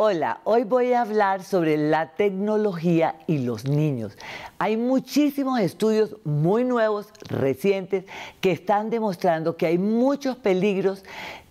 Hola, hoy voy a hablar sobre la tecnología y los niños. Hay muchísimos estudios muy nuevos, recientes, que están demostrando que hay muchos peligros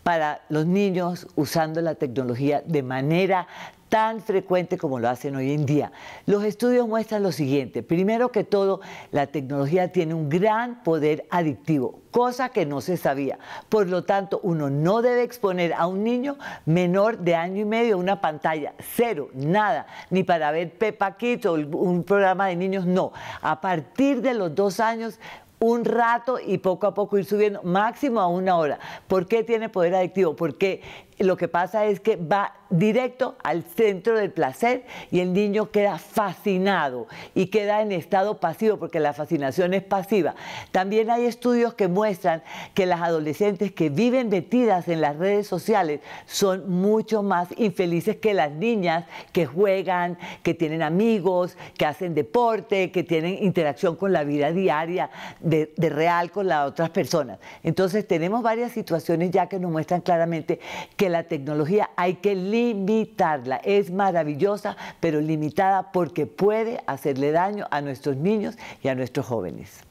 para los niños usando la tecnología de manera tan frecuente como lo hacen hoy en día. Los estudios muestran lo siguiente. Primero que todo, la tecnología tiene un gran poder adictivo, cosa que no se sabía. Por lo tanto, uno no debe exponer a un niño menor de año y medio a una pantalla, cero, nada, ni para ver Peppa Kids o un programa de niños, no. A partir de los dos años, un rato y poco a poco ir subiendo, máximo a una hora. ¿Por qué tiene poder adictivo? Porque lo que pasa es que va directo al centro del placer y el niño queda fascinado y queda en estado pasivo porque la fascinación es pasiva. También hay estudios que muestran que las adolescentes que viven metidas en las redes sociales son mucho más infelices que las niñas que juegan, que tienen amigos, que hacen deporte, que tienen interacción con la vida diaria de, real con las otras personas. Entonces tenemos varias situaciones ya que nos muestran claramente que la tecnología hay que limitarla. Es maravillosa, pero limitada porque puede hacerle daño a nuestros niños y a nuestros jóvenes.